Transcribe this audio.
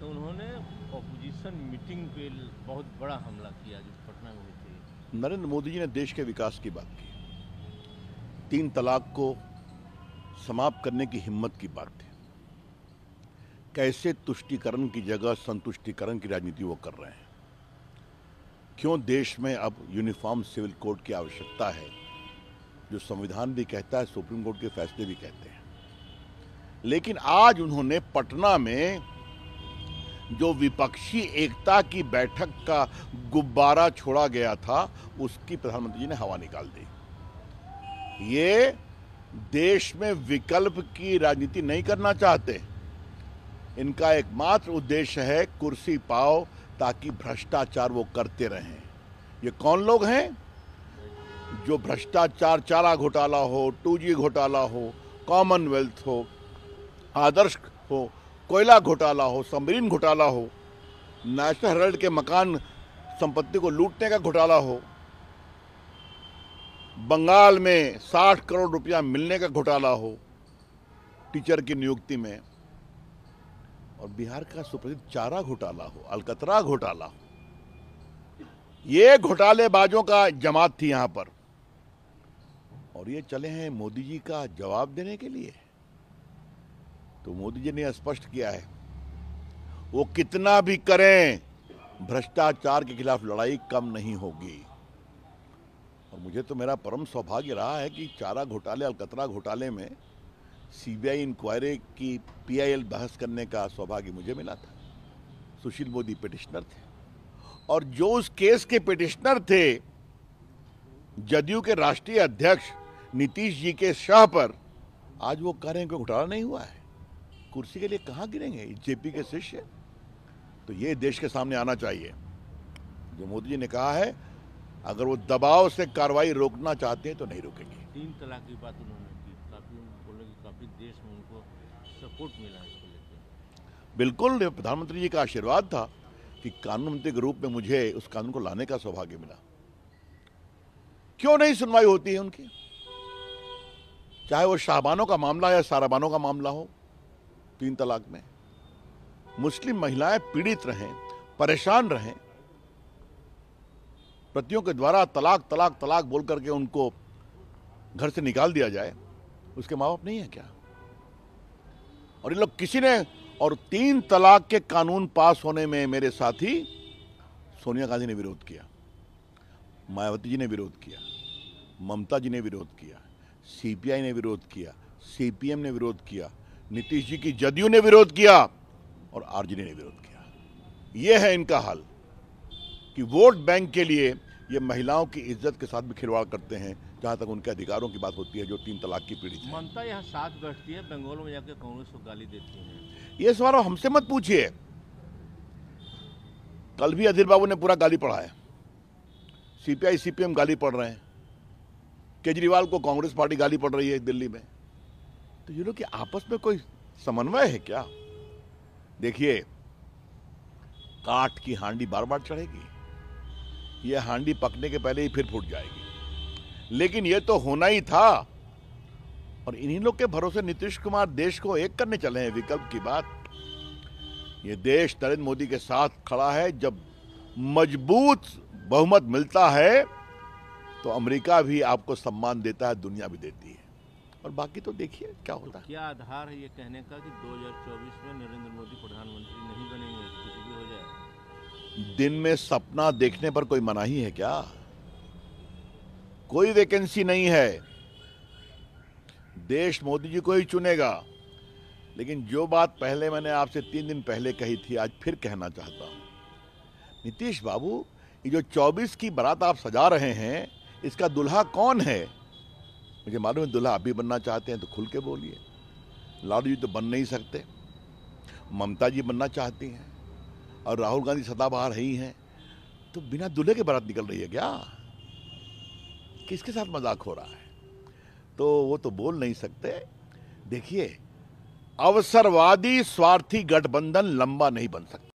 तो उन्होंने opposition meeting पे बहुत बड़ा हमला किया जो पटना में हुई थी नरेंद्र मोदी जी ने देश के विकास की बात की तीन तलाक को समाप्त करने की हिम्मत की बात थी कैसे तुष्टिकरण की जगह संतुष्टिकरण की राजनीति वो कर रहे हैं क्यों देश में अब यूनिफॉर्म सिविल कोड की आवश्यकता है जो संविधान भी कहता है सुप्रीम कोर्ट के फैसले भी कहते हैं लेकिन आज उन्होंने पटना में जो विपक्षी एकता की बैठक का गुब्बारा छोड़ा गया था उसकी प्रधानमंत्री जी ने हवा निकाल दी ये देश में विकल्प की राजनीति नहीं करना चाहते इनका एकमात्र उद्देश्य है कुर्सी पाओ ताकि भ्रष्टाचार वो करते रहें ये कौन लोग हैं जो भ्रष्टाचार चारा घोटाला हो टू घोटाला हो कॉमनवेल्थ हो आदर्श हो कोयला घोटाला हो समरीन घोटाला हो नेशनल हेराल्ड के मकान संपत्ति को लूटने का घोटाला हो बंगाल में 60 करोड़ रुपया मिलने का घोटाला हो टीचर की नियुक्ति में और बिहार का सुप्रसिद्ध चारा घोटाला हो अलकतरा घोटाला हो ये घोटालेबाजों का जमात थी यहां पर और ये चले हैं मोदी जी का जवाब देने के लिए तो मोदी जी ने स्पष्ट किया है वो कितना भी करें भ्रष्टाचार के खिलाफ लड़ाई कम नहीं होगी और मुझे तो मेरा परम सौभाग्य रहा है कि चारा घोटाले अलकतरा घोटाले में सीबीआई इंक्वायरी की पीआईएल बहस करने का सौभाग्य मुझे मिला था सुशील मोदी पिटिशनर थे और जो उस केस के पिटिशनर थे जदयू के राष्ट्रीय अध्यक्ष नीतीश जी के शाह पर आज वो कह रहे हैं कि घोटाला नहीं हुआ है कुर्सी के लिए कहाँ गिरेंगे जेपी के शिष्य तो ये देश के सामने आना चाहिए जो मोदी जी ने कहा है अगर वो दबाव से कार्रवाई रोकना चाहते हैं तो नहीं रोकेंगे तीन तलाक की बात उन्होंने की काफ़ी बोले कि काफ़ी देश में उनको सपोर्ट मिला इसको बिल्कुल प्रधानमंत्री जी का आशीर्वाद था कि कानून मंत्री के रूप में मुझे उस कानून को लाने का सौभाग्य मिला क्यों नहीं सुनवाई होती है उनकी चाहे वो शाहबानों का मामला या साराबानों का मामला हो तीन तलाक में मुस्लिम महिलाएं पीड़ित रहें परेशान रहें प्रतियों के द्वारा तलाक तलाक तलाक बोल करके उनको घर से निकाल दिया जाए उसके माँ बाप नहीं है क्या और इन लोग किसी ने और तीन तलाक के कानून पास होने में मेरे साथी सोनिया गांधी ने विरोध किया मायावती जी ने विरोध किया ममता जी ने विरोध किया सीपीआई ने विरोध किया सीपीएम ने विरोध किया नीतीश जी की जदयू ने विरोध किया और आरजेडी ने विरोध किया यह है इनका हाल कि वोट बैंक के लिए ये महिलाओं की इज्जत के साथ भी खिलवाड़ करते हैं जहां तक उनके अधिकारों की बात होती है जो तीन तलाक की पीड़ित ममता यहाँ साथ बैठती है बंगाल में जाकर कांग्रेस को गाली देती है ये सवाल हमसे मत पूछिए कल भी अधीर बाबू ने पूरा गाली पढ़ा है सीपीआई सीपीएम गाली पढ़ रहे हैं केजरीवाल को कांग्रेस पार्टी गाली पड़ रही है दिल्ली में तो ये लोग के आपस में कोई समन्वय है क्या देखिए काठ की हांडी बार बार चढ़ेगी यह हांडी पकने के पहले ही फिर फूट जाएगी लेकिन यह तो होना ही था और इन्हीं लोग के भरोसे नीतीश कुमार देश को एक करने चले हैं विकल्प की बात ये देश नरेंद्र मोदी के साथ खड़ा है जब मजबूत बहुमत मिलता है तो अमेरिका भी आपको सम्मान देता है दुनिया भी देती है और बाकी तो देखिए क्या तो होता है क्या आधार है ये कहने का कि 2024 में नरेंद्र मोदी प्रधानमंत्री नहीं बनेंगे कुछ भी हो जाए दिन में सपना देखने पर कोई मनाही है क्या कोई वैकेंसी नहीं है देश मोदी जी को ही चुनेगा लेकिन जो बात पहले मैंने आपसे तीन दिन पहले कही थी आज फिर कहना चाहता हूं नीतीश बाबू ये जो 24 की बारात आप सजा रहे हैं इसका दुल्हा कौन है मुझे मालूम है दुल्हा अभी बनना चाहते हैं तो खुल के बोलिए लालू जी तो बन नहीं सकते ममता जी बनना चाहती हैं और राहुल गांधी सदाबहार ही हैं तो बिना दूल्हे के बारात निकल रही है क्या किसके साथ मजाक हो रहा है तो वो तो बोल नहीं सकते देखिए अवसरवादी स्वार्थी गठबंधन लंबा नहीं बन सकता